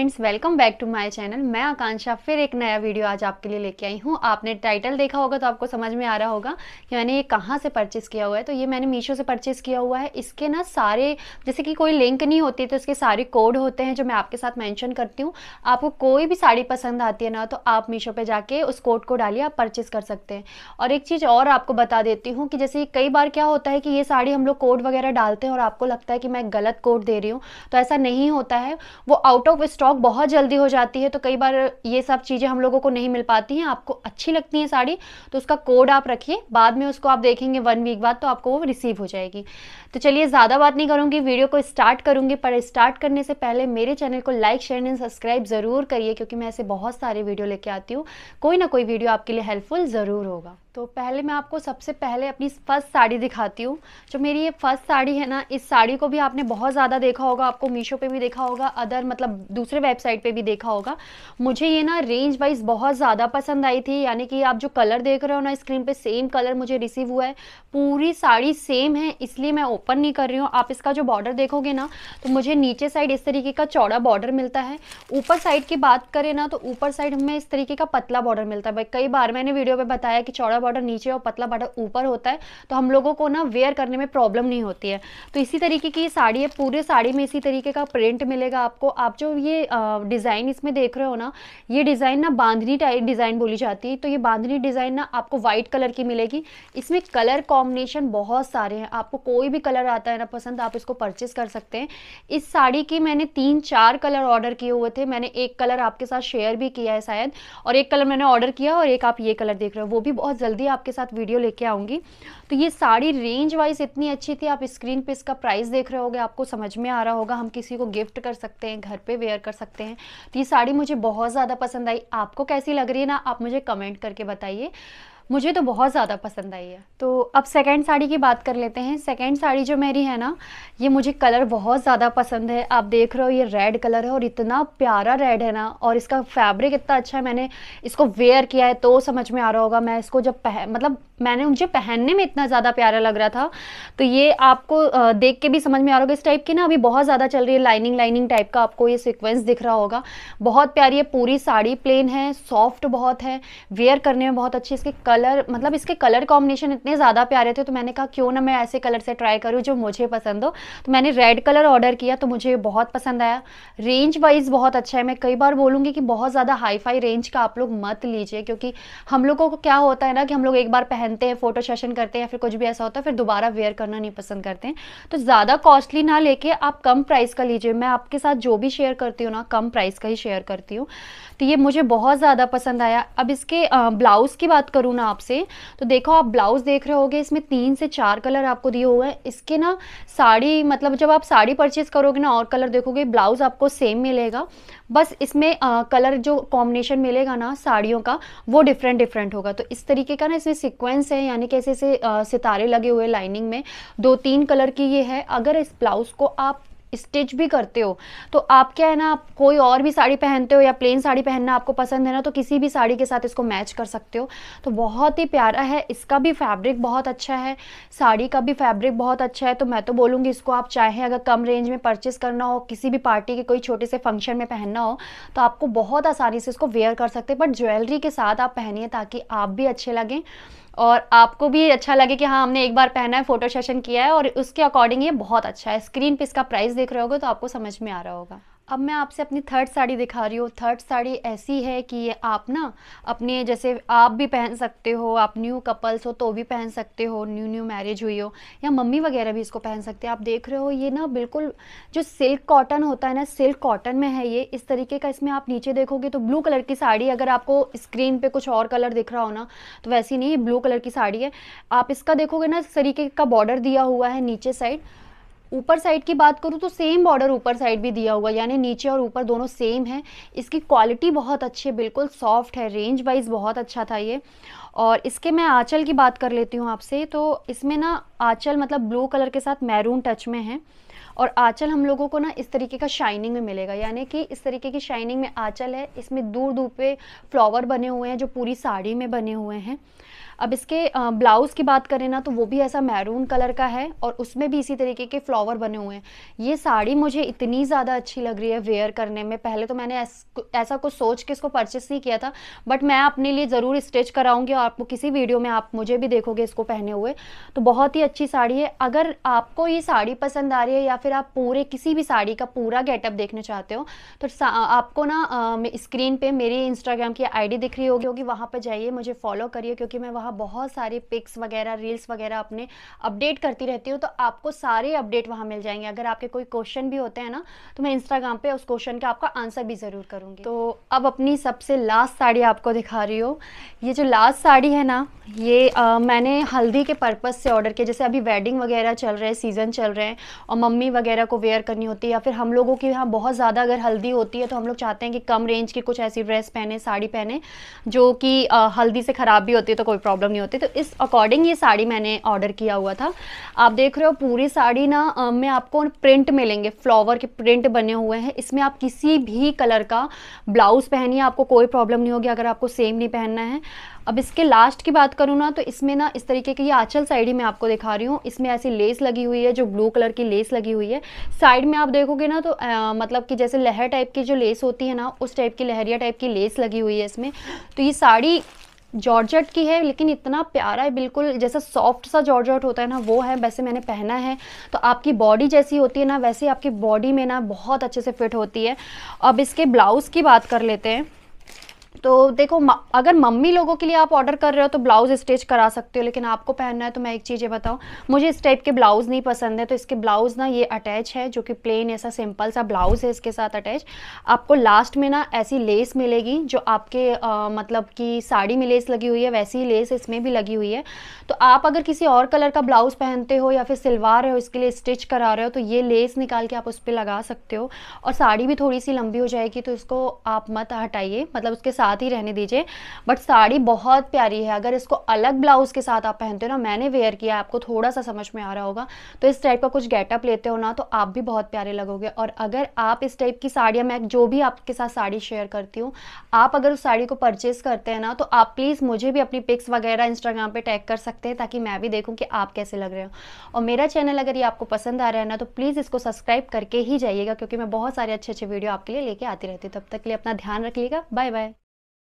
friends welcome back to my channel मैं आकांक्षा फिर एक नया वीडियो आज आपके लिए लेके आई हूँ आपने टाइटल देखा होगा तो आपको समझ में आ रहा होगा कि मैंने ये कहाँ से परचेस किया हुआ है तो ये मैंने मीशो से परचेस किया हुआ है इसके ना सारे जैसे कि कोई लिंक नहीं होती तो इसके सारे कोड होते हैं जो मैं आपके साथ मैंशन करती हूँ आपको कोई भी साड़ी पसंद आती है ना तो आप मीशो पर जाके उस कोड को डालिए आप परचेस कर सकते हैं और एक चीज़ और आपको बता देती हूँ कि जैसे कई बार क्या होता है कि ये साड़ी हम लोग कोड वगैरह डालते हैं और आपको लगता है कि मैं गलत कोड दे रही हूँ तो ऐसा नहीं होता है वो आउट ऑफ स्टॉक स्टॉक बहुत जल्दी हो जाती है तो कई बार ये सब चीज़ें हम लोगों को नहीं मिल पाती हैं आपको अच्छी लगती है साड़ी तो उसका कोड आप रखिए बाद में उसको आप देखेंगे वन वीक बाद तो आपको वो रिसीव हो जाएगी तो चलिए ज़्यादा बात नहीं करूँगी वीडियो को स्टार्ट करूँगी पर स्टार्ट करने से पहले मेरे चैनल को लाइक शेयर एंड सब्सक्राइब ज़रूर करिए क्योंकि मैं ऐसे बहुत सारे वीडियो लेके आती हूँ कोई ना कोई वीडियो आपके लिए हेल्पफुल ज़रूर होगा तो पहले मैं आपको सबसे पहले अपनी फ़र्स्ट साड़ी दिखाती हूँ जो मेरी ये फ़र्स्ट साड़ी है ना इस साड़ी को भी आपने बहुत ज़्यादा देखा होगा आपको मीशो पे भी देखा होगा अदर मतलब दूसरे दूसरे वेबसाइट पे भी देखा होगा मुझे ये ना रेंज वाइज बहुत ज़्यादा पसंद आई थी यानी कि आप जो कलर देख रहे हो ना स्क्रीन पे सेम कलर मुझे रिसीव हुआ है पूरी साड़ी सेम है इसलिए मैं ओपन नहीं कर रही हूँ आप इसका जो बॉर्डर देखोगे ना तो मुझे नीचे साइड इस तरीके का चौड़ा बॉर्डर मिलता है ऊपर साइड की बात करें ना तो ऊपर साइड हमें इस तरीके का पतला बॉर्डर मिलता है कई बार मैंने वीडियो में बताया कि चौड़ा बॉर्डर नीचे और पतला बॉर्डर ऊपर होता है तो हम लोगों को ना वेयर करने में प्रॉब्लम नहीं होती है तो इसी तरीके की साड़ी है पूरे साड़ी में इसी तरीके का प्रिंट मिलेगा आपको आप जो ये डिज़ाइन इसमें देख रहे हो ना ये डिज़ाइन ना बांधनी टाइप डिज़ाइन बोली जाती है तो ये बांधनी डिज़ाइन ना आपको वाइट कलर की मिलेगी इसमें कलर कॉम्बिनेशन बहुत सारे हैं आपको कोई भी कलर आता है ना पसंद आप इसको परचेज़ कर सकते हैं इस साड़ी की मैंने तीन चार कलर ऑर्डर किए हुए थे मैंने एक कलर आपके साथ शेयर भी किया है शायद और एक कलर मैंने ऑर्डर किया और एक आप ये कलर देख रहे हो वो भी बहुत जल्दी आपके साथ वीडियो लेके आऊँगी तो ये साड़ी रेंज वाइज इतनी अच्छी थी आप स्क्रीन पर इसका प्राइस देख रहे होगे आपको समझ में आ रहा होगा हम किसी को गिफ्ट कर सकते हैं घर पर वेयर कर सकते हैं तो ये साड़ी मुझे बहुत ज़्यादा पसंद आई आपको कैसी लग रही है ना आप मुझे कमेंट करके बताइए मुझे तो बहुत ज़्यादा पसंद आई है तो अब सेकेंड साड़ी की बात कर लेते हैं सेकेंड साड़ी जो मेरी है ना ये मुझे कलर बहुत ज़्यादा पसंद है आप देख रहे हो ये रेड कलर है और इतना प्यारा रेड है ना और इसका फैब्रिक इतना अच्छा है मैंने इसको वेयर किया है तो समझ में आ रहा होगा मैं इसको जब पह मतलब मैंने मुझे पहनने में इतना ज़्यादा प्यारा लग रहा था तो ये आपको देख के भी समझ में आ रहा होगा इस टाइप की ना अभी बहुत ज़्यादा चल रही है लाइनिंग लाइनिंग टाइप का आपको ये सिक्वेंस दिख रहा होगा बहुत प्यारी है पूरी साड़ी प्लेन है सॉफ्ट बहुत है वेयर करने में बहुत अच्छी इसके कलर कलर मतलब इसके कलर कॉम्बिनेशन इतने ज़्यादा प्यारे थे तो मैंने कहा क्यों ना मैं ऐसे कलर से ट्राई करूँ जो मुझे पसंद हो तो मैंने रेड कलर ऑर्डर किया तो मुझे बहुत पसंद आया रेंज वाइज बहुत अच्छा है मैं कई बार बोलूँगी कि बहुत ज़्यादा हाई फाई रेंज का आप लोग मत लीजिए क्योंकि हम लोगों को क्या होता है ना कि हम लोग एक बार पहनते हैं फोटो सेशन करते हैं या फिर कुछ भी ऐसा होता है फिर दोबारा वेयर करना नहीं पसंद करते हैं तो ज़्यादा कॉस्टली ना लेके आप कम प्राइस का लीजिए मैं आपके साथ जो भी शेयर करती हूँ ना कम प्राइस का ही शेयर करती हूँ तो ये मुझे बहुत ज़्यादा पसंद आया अब इसके ब्लाउज़ की बात करूँ ना आपसे तो देखो आप ब्लाउज़ देख रहे होगे इसमें तीन से चार कलर आपको दिए हुए हैं इसके ना साड़ी मतलब जब आप साड़ी परचेज़ करोगे ना और कलर देखोगे ब्लाउज़ आपको सेम मिलेगा बस इसमें आ, कलर जो कॉम्बिनेशन मिलेगा ना साड़ियों का वो डिफरेंट डिफरेंट होगा तो इस तरीके का ना इसमें सिक्वेंस है यानी कैसे ऐसे सितारे लगे हुए लाइनिंग में दो तीन कलर की ये है अगर इस ब्लाउज़ को आप स्टिच भी करते हो तो आप क्या है ना आप कोई और भी साड़ी पहनते हो या प्लेन साड़ी पहनना आपको पसंद है ना तो किसी भी साड़ी के साथ इसको मैच कर सकते हो तो बहुत ही प्यारा है इसका भी फैब्रिक बहुत अच्छा है साड़ी का भी फैब्रिक बहुत अच्छा है तो मैं तो बोलूँगी इसको आप चाहें अगर कम रेंज में परचेस करना हो किसी भी पार्टी के कोई छोटे से फंक्शन में पहनना हो तो आपको बहुत आसानी से इसको वेयर कर सकते हैं बट ज्वेलरी के साथ आप पहनिए ताकि आप भी अच्छे लगें और आपको भी अच्छा लगे कि हाँ हमने एक बार पहना है फोटो सेशन किया है और उसके अकॉर्डिंग ये बहुत अच्छा है स्क्रीन पे इसका प्राइस देख रहे होगे तो आपको समझ में आ रहा होगा अब मैं आपसे अपनी थर्ड साड़ी दिखा रही हूँ थर्ड साड़ी ऐसी है कि ये आप ना अपने जैसे आप भी पहन सकते हो आप न्यू कपल्स हो तो भी पहन सकते हो न्यू न्यू मैरिज हुई हो या मम्मी वगैरह भी इसको पहन सकते हैं आप देख रहे हो ये ना बिल्कुल जो सिल्क कॉटन होता है ना सिल्क कॉटन में है ये इस तरीके का इसमें आप नीचे देखोगे तो ब्लू कलर की साड़ी अगर आपको स्क्रीन पर कुछ और कलर दिख रहा हो ना तो वैसी नहीं ब्लू कलर की साड़ी है आप इसका देखोगे ना इस तरीके का बॉर्डर दिया हुआ है नीचे साइड ऊपर साइड की बात करूँ तो सेम बॉर्डर ऊपर साइड भी दिया हुआ यानी नीचे और ऊपर दोनों सेम है इसकी क्वालिटी बहुत अच्छी है बिल्कुल सॉफ्ट है रेंज वाइज बहुत अच्छा था ये और इसके मैं आँचल की बात कर लेती हूँ आपसे तो इसमें ना आँचल मतलब ब्लू कलर के साथ मैरून टच में है और आँचल हम लोगों को ना इस तरीके का शाइनिंग में मिलेगा यानी कि इस तरीके की शाइनिंग में आँचल है इसमें दूर दूर पे फ्लावर बने हुए हैं जो पूरी साड़ी में बने हुए हैं अब इसके ब्लाउज़ की बात करें ना तो वो भी ऐसा मैरून कलर का है और उसमें भी इसी तरीके के फ्लावर बने हुए हैं ये साड़ी मुझे इतनी ज़्यादा अच्छी लग रही है वेयर करने में पहले तो मैंने ऐस, ऐसा कुछ सोच के इसको परचेस नहीं किया था बट मैं अपने लिए ज़रूर स्टिच कराऊंगी और आपको किसी वीडियो में आप मुझे भी देखोगे इसको पहने हुए तो बहुत ही अच्छी साड़ी है अगर आपको ये साड़ी पसंद आ रही है या फिर आप पूरे किसी भी साड़ी का पूरा गेटअप देखना चाहते हो तो आपको ना स्क्रीन पर मेरी इंस्टाग्राम की आई दिख रही होगी वहाँ पर जाइए मुझे फॉलो करिए क्योंकि मैं वहाँ वहाँ बहुत सारे पिक्स वगैरह रील्स वगैरह अपने अपडेट करती रहती हूँ तो आपको सारे अपडेट वहाँ मिल जाएंगे अगर आपके कोई क्वेश्चन भी होते हैं ना तो मैं इंस्टाग्राम पर उस क्वेश्चन का आपका आंसर भी ज़रूर करूँगी तो अब अपनी सबसे लास्ट साड़ी आपको दिखा रही हूँ ये जो लास्ट साड़ी है ना ये आ, मैंने हल्दी के पर्पज़ से ऑर्डर किया जैसे अभी वेडिंग वगैरह चल रहे हैं सीज़न चल रहे हैं और मम्मी वगैरह को वेयर करनी होती है या फिर हम लोगों के यहाँ बहुत ज़्यादा अगर हल्दी होती है तो हम लोग चाहते हैं कि कम रेंज की कुछ ऐसी ड्रेस पहने साड़ी पहने जो कि हल्दी से ख़राब भी होती है तो कोई प्रॉब्लम प्रॉब्लम नहीं होती तो इस अकॉर्डिंग ये साड़ी मैंने ऑर्डर किया हुआ था आप देख रहे हो पूरी साड़ी ना में आपको प्रिंट मिलेंगे फ्लावर के प्रिंट बने हुए हैं इसमें आप किसी भी कलर का ब्लाउज़ पहनिए आपको कोई प्रॉब्लम नहीं होगी अगर आपको सेम नहीं पहनना है अब इसके लास्ट की बात करूँ ना तो इसमें ना इस तरीके की ये आंचल साइड ही मैं आपको दिखा रही हूँ इसमें ऐसी लेस लगी हुई है जो ब्लू कलर की लेस लगी हुई है साइड में आप देखोगे ना तो आ, मतलब कि जैसे लहर टाइप की जो लेस होती है ना उस टाइप की लहरिया टाइप की लेस लगी हुई है इसमें तो ये साड़ी जॉर्जट की है लेकिन इतना प्यारा है बिल्कुल जैसा सॉफ्ट सा जॉर्जट होता है ना वो है वैसे मैंने पहना है तो आपकी बॉडी जैसी होती है ना वैसे आपकी बॉडी में ना बहुत अच्छे से फिट होती है अब इसके ब्लाउज़ की बात कर लेते हैं तो देखो अगर मम्मी लोगों के लिए आप ऑर्डर कर रहे हो तो ब्लाउज़ स्टिच करा सकते हो लेकिन आपको पहनना है तो मैं एक चीज़ ये बताऊँ मुझे इस टाइप के ब्लाउज़ नहीं पसंद है तो इसके ब्लाउज़ ना ये अटैच है जो कि प्लेन ऐसा सिंपल सा ब्लाउज़ है इसके साथ अटैच आपको लास्ट में ना ऐसी लेस मिलेगी जो आपके आ, मतलब कि साड़ी में लेस लगी हुई है वैसी ही लेस इसमें भी लगी हुई है तो आप अगर किसी और कलर का ब्लाउज़ पहनते हो या फिर सिलवा रहे हो इसके लिए स्टिच करा रहे हो तो ये लेस निकाल के आप उस पर लगा सकते हो और साड़ी भी थोड़ी सी लंबी हो जाएगी तो इसको आप मत हटाइए मतलब उसके साथ साथ ही रहने दीजिए बट साड़ी बहुत प्यारी है अगर इसको अलग ब्लाउज़ के साथ आप पहनते हो ना मैंने वेयर किया आपको थोड़ा सा समझ में आ रहा होगा तो इस टाइप का कुछ गेटअप लेते हो ना तो आप भी बहुत प्यारे लगोगे और अगर आप इस टाइप की साड़ियाँ मैं जो भी आपके साथ साड़ी शेयर करती हूँ आप अगर उस साड़ी को परचेज़ करते हैं ना तो आप प्लीज़ मुझे भी अपनी पिक्स वगैरह इंस्टाग्राम पर टैग कर सकते हैं ताकि मैं भी देखूँ कि आप कैसे लग रहे हो और मेरा चैनल अगर ये आपको पसंद आ रहा है ना तो प्लीज़ इसको सब्सक्राइब करके ही जाइएगा क्योंकि मैं बहुत सारे अच्छे अच्छे वीडियो आपके लिए लेके आती रहती हूँ तब तक के लिए अपना ध्यान रखिएगा बाय बाय